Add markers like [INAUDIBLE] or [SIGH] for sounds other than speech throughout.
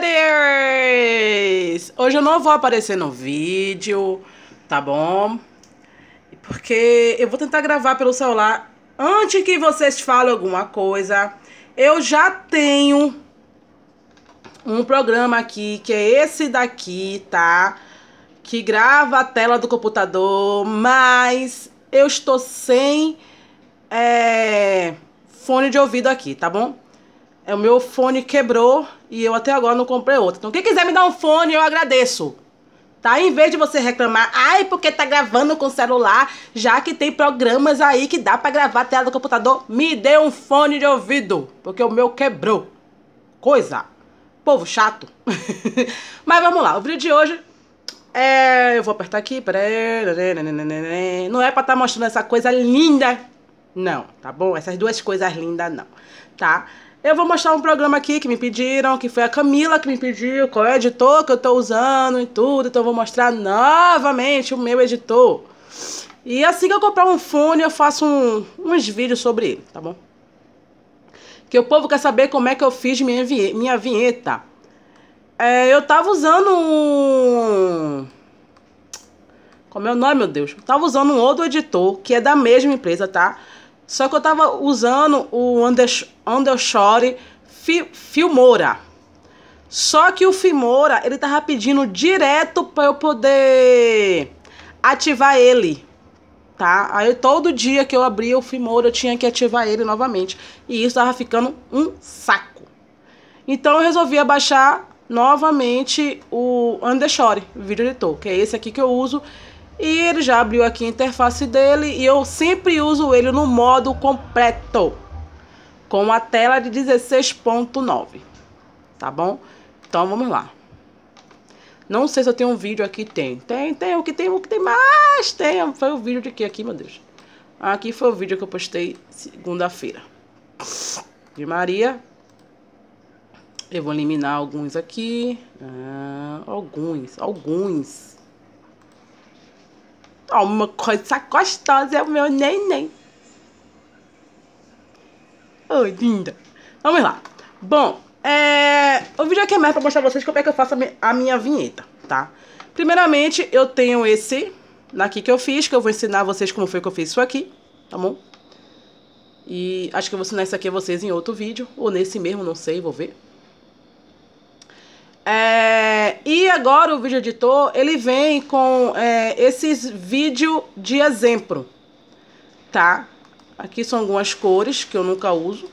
buddies! Hoje eu não vou aparecer no vídeo, tá bom? Porque eu vou tentar gravar pelo celular antes que vocês falem alguma coisa. Eu já tenho um programa aqui, que é esse daqui, tá? Que grava a tela do computador, mas eu estou sem é, fone de ouvido aqui, tá bom? É, o meu fone quebrou e eu até agora não comprei outro. Então, quem quiser me dar um fone, eu agradeço. Tá? Em vez de você reclamar, ai, porque tá gravando com celular, já que tem programas aí que dá pra gravar a tela do computador, me dê um fone de ouvido, porque o meu quebrou. Coisa. Povo chato. [LAUGHS] Mas vamos lá, o vídeo de hoje é... Eu vou apertar aqui, peraí... Não é pra estar tá mostrando essa coisa linda, não, tá bom? Essas duas coisas lindas, não, tá? Eu vou mostrar um programa aqui que me pediram, que foi a Camila que me pediu, qual é o editor que eu tô usando e tudo. Então eu vou mostrar novamente o meu editor. E assim que eu comprar um fone, eu faço um, uns vídeos sobre ele, tá bom? Que o povo quer saber como é que eu fiz minha, minha vinheta. É, eu tava usando um... Como é o nome, meu Deus? Eu tava usando um outro editor, que é da mesma empresa, tá? Só que eu tava usando o Undershore Filmora. Só que o Filmora, ele tava pedindo direto para eu poder ativar ele, tá? Aí todo dia que eu abria o Filmora, eu tinha que ativar ele novamente. E isso tava ficando um saco. Então eu resolvi abaixar novamente o Undershore, vídeo editor, que é esse aqui que eu uso e ele já abriu aqui a interface dele e eu sempre uso ele no modo completo, com a tela de 16.9, tá bom? Então vamos lá. Não sei se eu tenho um vídeo aqui, tem. Tem, tem, o que tem, o que tem mais, tem. Foi o vídeo de que aqui, meu Deus? Aqui foi o vídeo que eu postei segunda-feira. De Maria. Eu vou eliminar alguns aqui. Ah, alguns, alguns. Ó, uma coisa gostosa é o meu neném. Oi, oh, linda. Vamos lá. Bom, é... o vídeo aqui é mais pra mostrar pra vocês como é que eu faço a minha vinheta, tá? Primeiramente, eu tenho esse daqui que eu fiz, que eu vou ensinar vocês como foi que eu fiz isso aqui, tá bom? E acho que eu vou ensinar isso aqui a vocês em outro vídeo, ou nesse mesmo, não sei, vou ver. É, e agora o vídeo editor ele vem com é, esses vídeo de exemplo, tá? Aqui são algumas cores que eu nunca uso.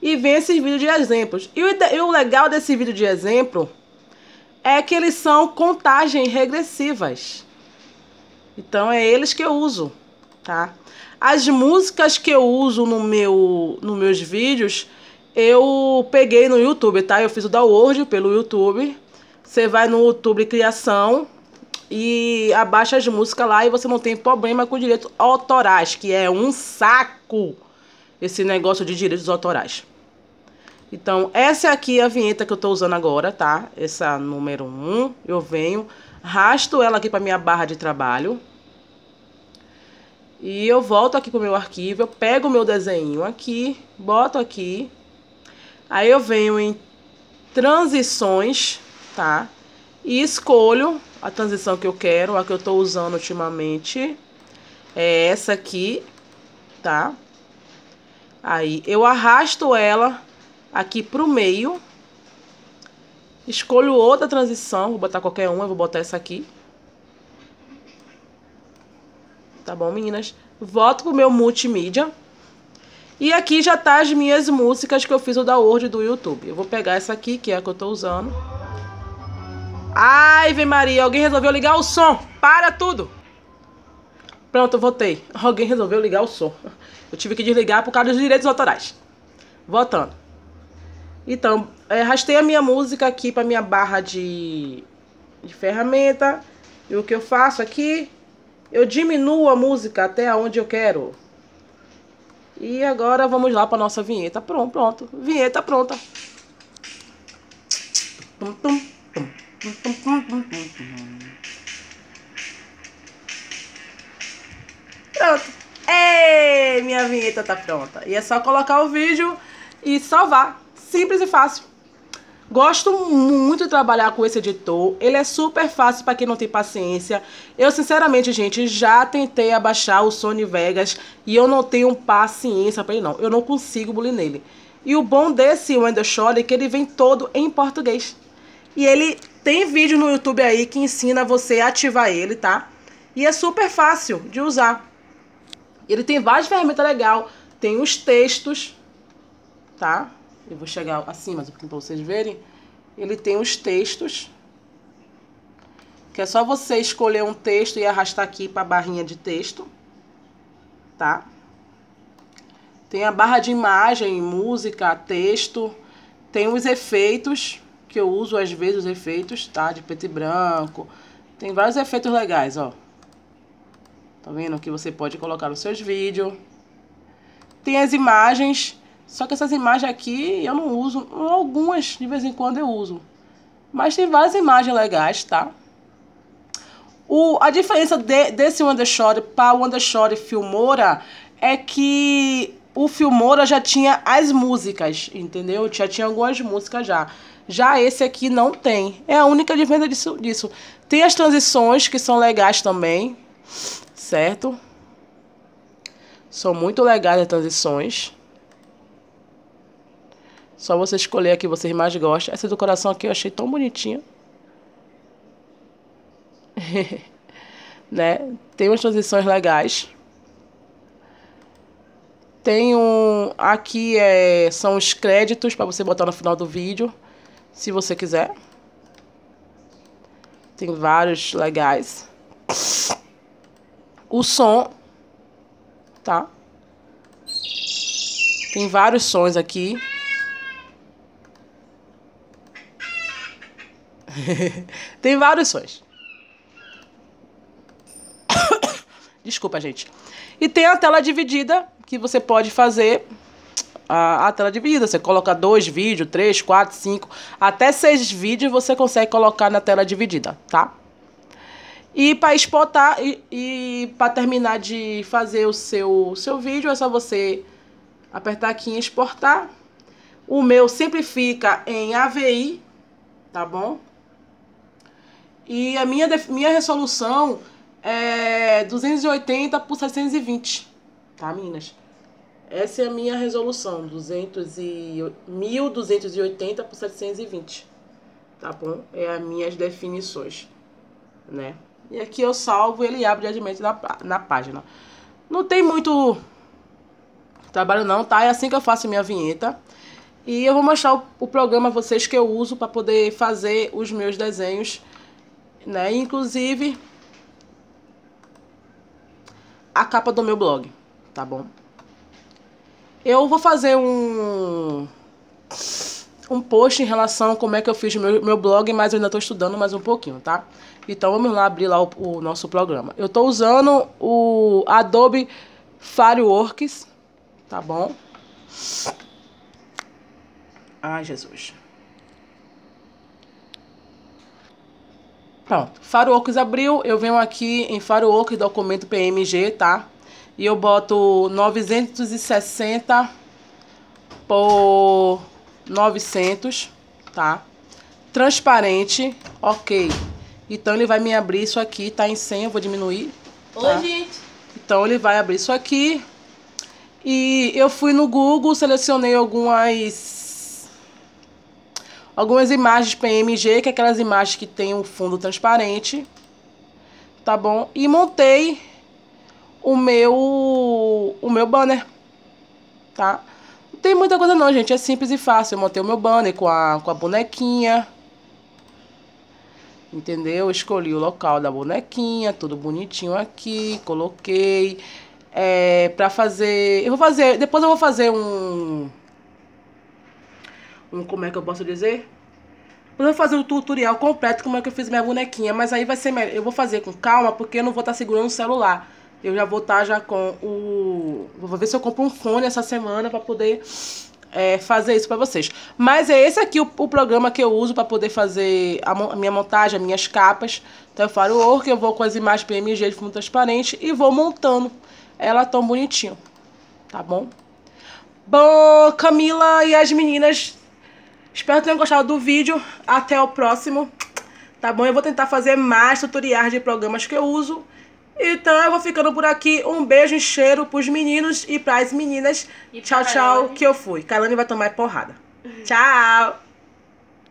E vem esses vídeos de exemplos. E o, e o legal desse vídeo de exemplo é que eles são contagens regressivas. Então é eles que eu uso, tá? As músicas que eu uso no meu, nos meus vídeos eu peguei no YouTube, tá? Eu fiz o download pelo YouTube. Você vai no YouTube Criação e abaixa as músicas lá e você não tem problema com direitos autorais, que é um saco esse negócio de direitos autorais. Então, essa aqui é a vinheta que eu tô usando agora, tá? Essa número 1, um, eu venho, rasto ela aqui pra minha barra de trabalho. E eu volto aqui pro meu arquivo, eu pego o meu desenho aqui, boto aqui Aí eu venho em transições, tá? E escolho a transição que eu quero, a que eu tô usando ultimamente. É essa aqui, tá? Aí eu arrasto ela aqui pro meio. Escolho outra transição, vou botar qualquer uma, vou botar essa aqui. Tá bom, meninas? Volto pro meu multimídia. E aqui já tá as minhas músicas que eu fiz o download do YouTube. Eu vou pegar essa aqui, que é a que eu tô usando. Ai, vem Maria, alguém resolveu ligar o som. Para tudo. Pronto, voltei. Alguém resolveu ligar o som. Eu tive que desligar por causa dos direitos autorais. Voltando. Então, arrastei é, a minha música aqui para minha barra de, de ferramenta. E o que eu faço aqui, eu diminuo a música até onde eu quero. E agora vamos lá para nossa vinheta. Pronto, pronto. Vinheta pronta. Pronto. Ei, minha vinheta tá pronta. E é só colocar o vídeo e salvar. Simples e fácil. Gosto muito de trabalhar com esse editor. Ele é super fácil para quem não tem paciência. Eu, sinceramente, gente, já tentei abaixar o Sony Vegas e eu não tenho paciência para ele, não. Eu não consigo bulir nele. E o bom desse Wendershot é que ele vem todo em português. E ele tem vídeo no YouTube aí que ensina você a ativar ele, tá? E é super fácil de usar. Ele tem várias ferramentas legais. Tem os textos, tá? eu vou chegar acima para vocês verem, ele tem os textos, que é só você escolher um texto e arrastar aqui para a barrinha de texto, tá? Tem a barra de imagem, música, texto, tem os efeitos, que eu uso às vezes os efeitos, tá? De preto e branco, tem vários efeitos legais, ó. Tá vendo que você pode colocar nos seus vídeos. Tem as imagens, só que essas imagens aqui eu não uso, algumas de vez em quando eu uso. Mas tem várias imagens legais, tá? O, a diferença de, desse Wondershot para o Wondershot Filmora é que o Filmora já tinha as músicas, entendeu? Já tinha algumas músicas já. Já esse aqui não tem. É a única diferença disso. disso. Tem as transições que são legais também, certo? São muito legais as transições. Só você escolher a que vocês mais gostam. Essa do coração aqui eu achei tão bonitinha. [LAUGHS] né? Tem umas transições legais. Tem um... Aqui é, são os créditos para você botar no final do vídeo. Se você quiser. Tem vários legais. O som. Tá? Tem vários sons aqui. [LAUGHS] Tem vários sons. [COUGHS] Desculpa, gente. E tem a tela dividida, que você pode fazer a, a, tela dividida. Você coloca dois vídeos, três, quatro, cinco, até seis vídeos você consegue colocar na tela dividida, tá? E para exportar e, e para terminar de fazer o seu, seu vídeo, é só você apertar aqui em exportar. O meu sempre fica em AVI, tá bom? E a minha, minha resolução é 280 por 720, tá, meninas? Essa é a minha resolução, 200 e, 1280 por 720, tá bom? É as minhas definições, né? E aqui eu salvo ele abre diretamente na, na página. Não tem muito trabalho não, tá? É assim que eu faço minha vinheta. E eu vou mostrar o, o programa a vocês que eu uso para poder fazer os meus desenhos né? Inclusive a capa do meu blog, tá bom? Eu vou fazer um um post em relação a como é que eu fiz meu, meu blog, mas eu ainda estou estudando mais um pouquinho, tá? Então vamos lá abrir lá o, o nosso programa. Eu estou usando o Adobe Fireworks, tá bom? Ai, Jesus. Pronto. Faro Ocos abriu, eu venho aqui em Faro documento PMG, tá? E eu boto 960 por 900, tá? Transparente, ok. Então, ele vai me abrir isso aqui, tá em 100, eu vou diminuir. Tá? Oi, gente. Então, ele vai abrir isso aqui. E eu fui no Google, selecionei algumas Algumas imagens PMG, que é aquelas imagens que tem um fundo transparente, tá bom? E montei o meu, o meu banner, tá? Não tem muita coisa não, gente, é simples e fácil. Eu montei o meu banner com a, com a bonequinha, entendeu? Escolhi o local da bonequinha, tudo bonitinho aqui, coloquei... É, pra fazer... Eu vou fazer... Depois eu vou fazer um um, como é que eu posso dizer? Eu vou fazer um tutorial completo como é que eu fiz minha bonequinha, mas aí vai ser melhor. Eu vou fazer com calma, porque eu não vou estar tá segurando o celular. Eu já vou estar tá já com o... Vou ver se eu compro um fone essa semana para poder é, fazer isso para vocês. Mas é esse aqui o, o programa que eu uso para poder fazer a, a, minha montagem, as minhas capas. Então eu falo work, eu vou com as imagens PMG de fundo transparente e vou montando ela tão bonitinho, tá bom? Bom, Camila e as meninas Espero que tenham gostado do vídeo. Até o próximo. Tá bom? Eu vou tentar fazer mais tutoriais de programas que eu uso. Então eu vou ficando por aqui. Um beijo e cheiro pros meninos e pras meninas. E tchau, tchau, que eu fui. Kalani vai tomar porrada. Tchau!